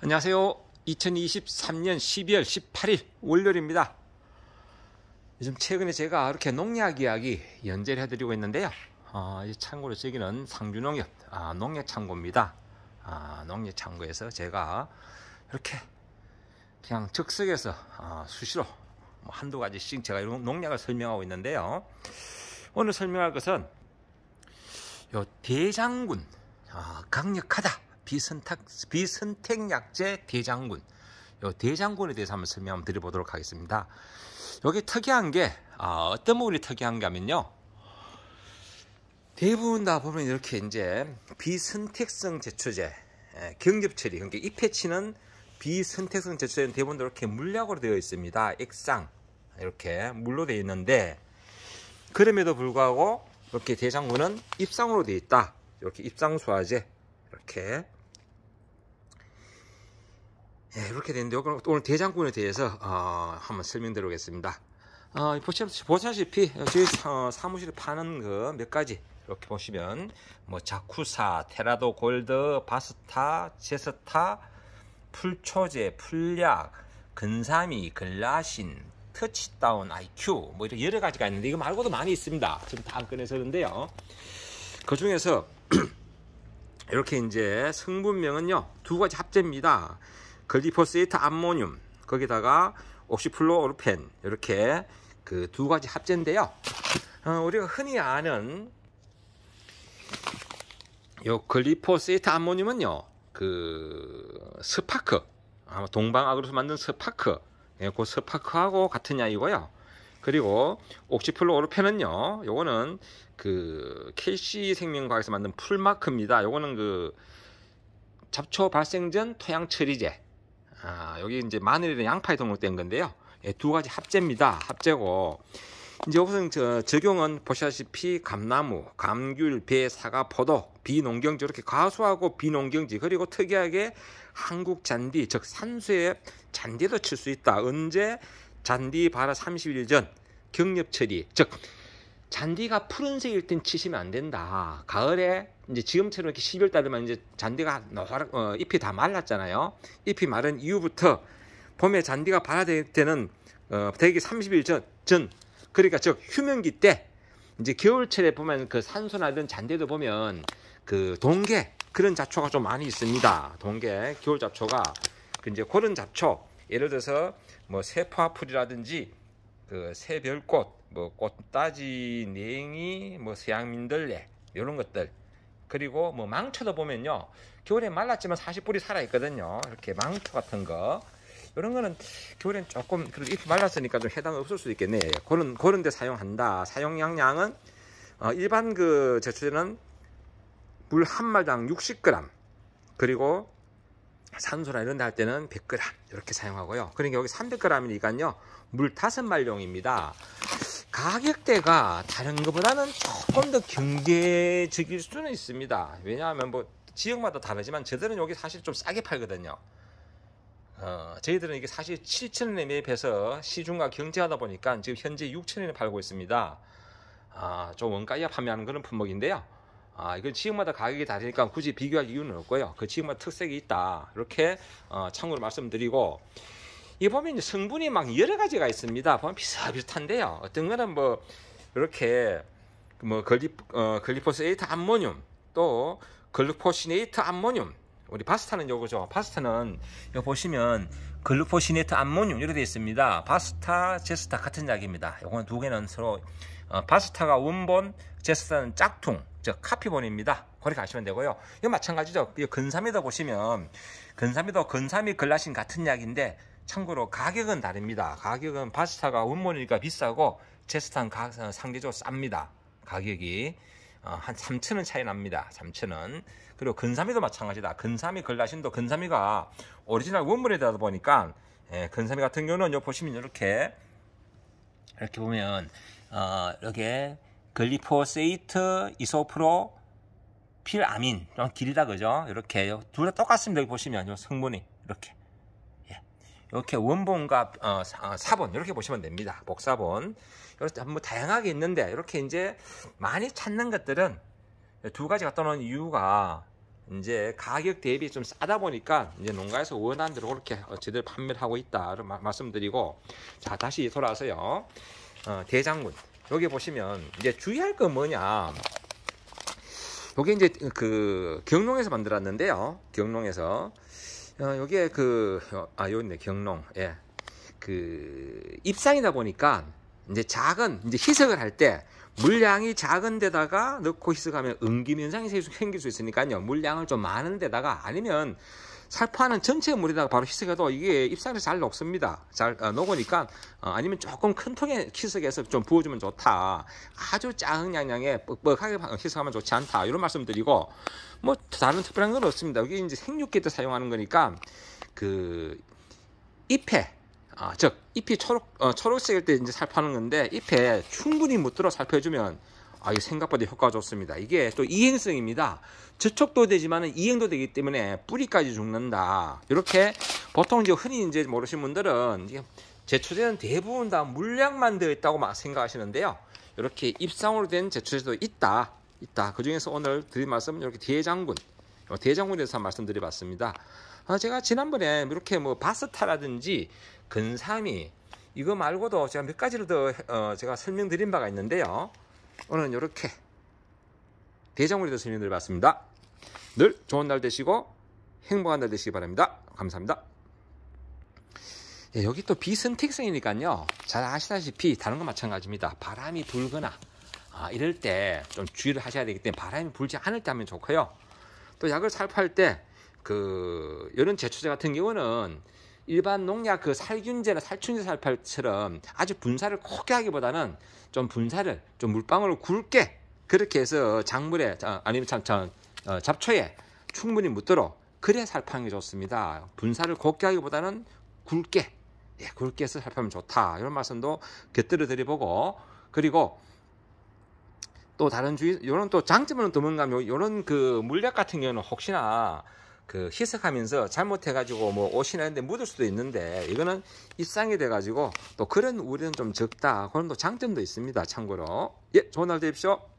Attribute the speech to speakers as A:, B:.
A: 안녕하세요. 2023년 12월 18일 월요일입니다. 요즘 최근에 제가 이렇게 농약 이야기 연재를 해드리고 있는데요. 어, 참고로 저기는 상주농협 아, 농약창고입니다. 아, 농약창고에서 제가 이렇게 그냥 즉석에서 아, 수시로 뭐 한두 가지씩 제가 이런 농약을 설명하고 있는데요. 오늘 설명할 것은 요 대장군 아, 강력하다 비선택, 비선택약제 대장군 요 대장군에 대해서 한번 설명 드려보도록 하겠습니다. 여기 특이한 게 아, 어떤 부분이 특이한게 하면요. 대부분 다 보면 이렇게 이제 비선택성 제초제 예, 경접 처리 그러니까 입 패치는 비선택성 제초제는 대부분 이렇게 물약으로 되어 있습니다. 액상 이렇게 물로 되어 있는데 그럼에도 불구하고 이렇게 대장군은 입상으로 되어 있다. 이렇게 입상소화제 이렇게 예, 그렇게 되는데 요 그럼 오늘 대장군에 대해서 어, 한번 설명드리겠습니다. 어, 보시다시피 저희 어, 사무실에 파는 그 몇 가지 이렇게 보시면 뭐 자쿠사, 테라도 골드, 바스타, 제스타, 풀초제, 풀약, 근사미, 글라신, 터치다운 IQ 뭐 이런 여러 가지가 있는데 이거 말고도 많이 있습니다. 지금 다안 꺼내서는데요. 그 중에서 이렇게 이제 성분명은요 두 가지 합제입니다. 글리포세이트 암모늄 거기다가 옥시플로오르펜 이렇게 그 두 가지 합제인데요. 어, 우리가 흔히 아는 요 글리포세이트 암모늄은요. 그 스파크 아마 동방악으로서 만든 스파크 예, 그 스파크하고 같은 약이고요. 그리고 옥시플로오르펜은요. 요거는 그 KC 생명과학에서 만든 풀마크입니다. 요거는 그 잡초 발생 전 토양 처리제 아, 여기 이제 마늘이랑 양파에 등록된 건데요. 예, 두 가지 합재입니다. 합재고 이제 우선 저 적용은 보시다시피 감나무, 감귤, 배, 사과, 포도, 비농경지 이렇게 과수하고 비농경지 그리고 특이하게 한국 잔디 즉 산수에 잔디도 칠 수 있다. 언제 잔디 발아 30일 전 경력 처리 즉 잔디가 푸른색일 땐 치시면 안 된다. 가을에 이제 지금처럼 이렇게 12월 달에만 이제 잔디가 너랗 어, 잎이 다 말랐잖아요. 잎이 마른 이후부터 봄에 잔디가 발아될 때는 어, 대기 30일 전, 전 그러니까 즉 휴면기 때 이제 겨울철에 보면 그 산소나든 잔디도 보면 그 동계 그런 잡초가 좀 많이 있습니다. 동계 겨울 잡초가 그 이제 그런 잡초 예를 들어서 뭐 세포화풀이라든지 그 새별꽃 뭐 꽃다지 냉이 뭐 서양민들레 이런 것들 그리고 뭐 망초도 보면요. 겨울에 말랐지만 사실 뿌리 살아있거든요. 이렇게 망초 같은 거. 이런 거는 겨울엔 조금 그래도 잎이 말랐으니까 좀 해당 없을 수도 있겠네. 그런 그런 데 사용한다. 사용 양량은 어, 일반 그 제초제는 물한마당 60g 그리고 산소나 이런 데 할 때는 100g 이렇게 사용하고요. 그러니까 여기 300g이니까요. 물 5말용입니다. 가격대가 다른 것보다는 조금 더 경제적일 수는 있습니다. 왜냐하면 뭐 지역마다 다르지만 저들은 여기 사실 좀 싸게 팔거든요. 어, 저희들은 이게 사실 7천원에 매입해서 시중과 경제하다 보니까 지금 현재 6천원에 팔고 있습니다. 아, 좀 원가 이하 판매하는 그런 품목인데요. 아, 이건 지역마다 가격이 다르니까 굳이 비교할 이유는 없고요. 그 지역마다 특색이 있다. 이렇게 어, 참고로 말씀드리고 이 보면 성분이 막 여러 가지가 있습니다. 보면 비슷비슷한데요. 어떤 거는 뭐 이렇게 뭐 글리 어, 글리포스에이트 암모늄 또 글루포시네이트 암모늄 우리 파스타는 요거죠. 파스타는 여기 보시면 글루포시네이트 암모늄 이렇게 되어 있습니다. 파스타, 제스타 같은 약입니다. 요거는 두 개는 서로 어, 파스타가 원본, 제스타는 짝퉁, 즉 카피본입니다. 그렇게 아시면 되고요. 이거 마찬가지죠. 이 근삼이다 보시면 근삼이도 근삼이 글라신 같은 약인데 참고로 가격은 다릅니다. 가격은 바스타가 원본이니까 비싸고 제스탄 가, 상대적으로 쌉니다. 가격이 어, 한 3천원 차이 납니다. 3천원 그리고 근삼이도 마찬가지다. 근삼이 걸라신도 근삼이가 오리지널 원물에다 보니까 예, 근삼이 같은 경우는 요 보시면 이렇게 이렇게 보면 어, 이렇게 글리포세이트 이소프로 필아민 좀 길다 그죠? 이렇게 둘다 똑같습니다. 여기 보시면 요 성분이 이렇게 이렇게 원본과 어, 어, 사본 이렇게 보시면 됩니다. 복사본 이렇게 뭐 다양하게 있는데 이렇게 이제 많이 찾는 것들은 두가지 갖다 놓은 이유가 이제 가격 대비 좀 싸다 보니까 이제 농가에서 원하는 대로 그렇게 어, 제대로 판매를 하고 있다 를 말씀드리고 자 다시 돌아와서요 어, 대장군 여기 보시면 이제 주의할 건 뭐냐 이게 이제 그 경농에서 만들었는데요 경농에서 어, 요게 그, 어, 아, 요 있네, 경농. 예. 그, 입상이다 보니까, 이제 작은, 이제 희석을 할 때, 물량이 작은 데다가 넣고 희석하면 응기면상이 생길 수 있으니까요. 물량을 좀 많은 데다가, 아니면, 살파는 전체 물에다가 바로 희석해도 이게 잎살이 잘 녹습니다. 잘 어, 녹으니까 어, 아니면 조금 큰 통에 희석해서 좀 부어주면 좋다. 아주 작은 양양에 뻑뻑하게 희석하면 좋지 않다. 이런 말씀드리고 뭐 다른 특별한 건 없습니다. 이게 이제 생육기 때 사용하는 거니까 그 잎에 어, 즉 잎이 초록 어, 초록색일 때 이제 살파는 건데 잎에 충분히 묻도록 살펴주면 아, 이 생각보다 효과가 좋습니다. 이게 또 이행성입니다. 저촉도 되지만 이행도 되기 때문에 뿌리까지 죽는다. 이렇게 보통 이제 흔히 이제 모르시는 분들은 제초제는 대부분 다 물량만 되어 있다고 막 생각하시는데요. 이렇게 입상으로 된 제초제도 있다. 있다. 그 중에서 오늘 드린 말씀은 이렇게 대장군. 어, 대장군에 대해서 말씀드려봤습니다. 아, 제가 지난번에 이렇게 뭐 바스타라든지 근삼이 이거 말고도 제가 몇 가지를 더 어, 제가 설명드린 바가 있는데요. 오늘은 이렇게 대장물이 된 선생님들 봤습니다. 늘 좋은 날 되시고 행복한 날 되시기 바랍니다. 감사합니다. 예, 여기 또 비선택성이니까요. 잘 아시다시피 다른 거 마찬가지입니다. 바람이 불거나 아, 이럴 때 좀 주의를 하셔야 되기 때문에 바람이 불지 않을 때 하면 좋고요. 또 약을 살포할 때그 이런 제초제 같은 경우는 일반 농약 그 살균제나 살충제 살팔처럼 아주 분사를 크게 하기보다는 좀 분사를 좀 물방울을 굵게 그렇게 해서 작물에 아니면 참, 참 어, 잡초에 충분히 묻도록 그래 살팡이 좋습니다. 분사를 곱게 하기보다는 굵게 예, 굵게 해서 살펴면 좋다. 이런 말씀도 곁들여 드려보고 그리고 또 다른 주의 이런 또 장점은 드문가면 이런 그 물약 같은 경우는 혹시나 그 희석하면서 잘못해가지고 뭐 옷이나 이런데 묻을 수도 있는데 이거는 입상이 돼가지고 또 그런 우려는 좀 적다. 그런 또 장점도 있습니다. 참고로. 예, 좋은 날 되십시오.